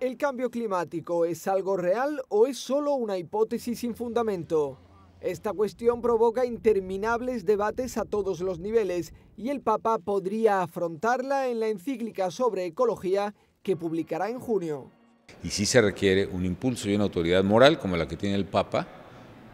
¿El cambio climático es algo real o es solo una hipótesis sin fundamento? Esta cuestión provoca interminables debates a todos los niveles y el Papa podría afrontarla en la encíclica sobre ecología que publicará en junio. Y sí se requiere un impulso y una autoridad moral como la que tiene el Papa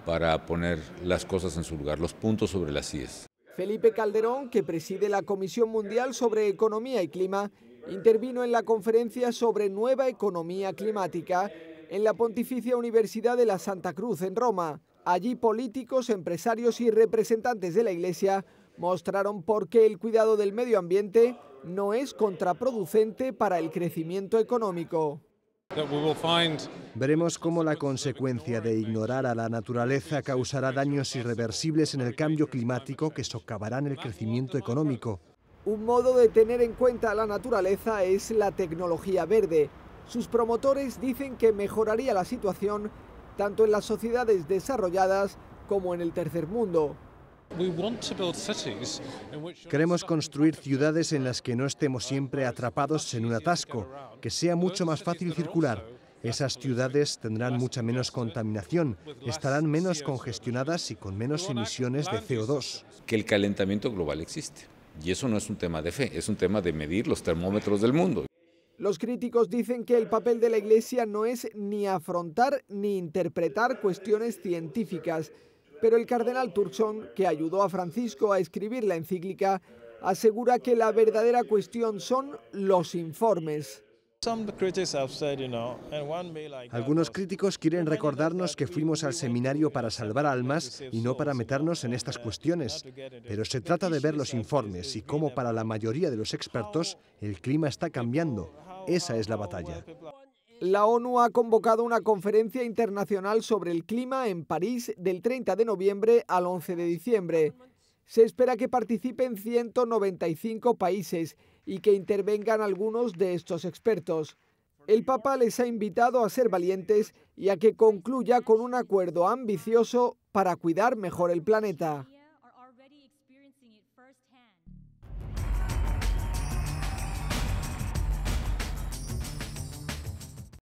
para poner las cosas en su lugar, los puntos sobre las IES. Felipe Calderón, que preside la Comisión Mundial sobre Economía y Clima, intervino en la conferencia sobre nueva economía climática en la Pontificia Universidad de la Santa Cruz en Roma. Allí políticos, empresarios y representantes de la Iglesia mostraron por qué el cuidado del medio ambiente no es contraproducente para el crecimiento económico. Veremos cómo la consecuencia de ignorar a la naturaleza causará daños irreversibles en el cambio climático que socavarán el crecimiento económico. Un modo de tener en cuenta la naturaleza es la tecnología verde. Sus promotores dicen que mejoraría la situación tanto en las sociedades desarrolladas como en el tercer mundo. Queremos construir ciudades en las que no estemos siempre atrapados en un atasco, que sea mucho más fácil circular. Esas ciudades tendrán mucha menos contaminación, estarán menos congestionadas y con menos emisiones de CO2. Que el calentamiento global existe. Y eso no es un tema de fe, es un tema de medir los termómetros del mundo. Los críticos dicen que el papel de la Iglesia no es ni afrontar ni interpretar cuestiones científicas, pero el cardenal Turchón, que ayudó a Francisco a escribir la encíclica, asegura que la verdadera cuestión son los informes. Algunos críticos quieren recordarnos que fuimos al seminario para salvar almas y no para meternos en estas uh, cuestiones, pero se trata de ver los informes y cómo para la mayoría de los expertos el clima está cambiando. Esa es la batalla. La ONU ha convocado una conferencia internacional sobre el clima en París del 30 de noviembre al 11 de diciembre se espera que participen 195 países y que intervengan algunos de estos expertos. El Papa les ha invitado a ser valientes y a que concluya con un acuerdo ambicioso para cuidar mejor el planeta.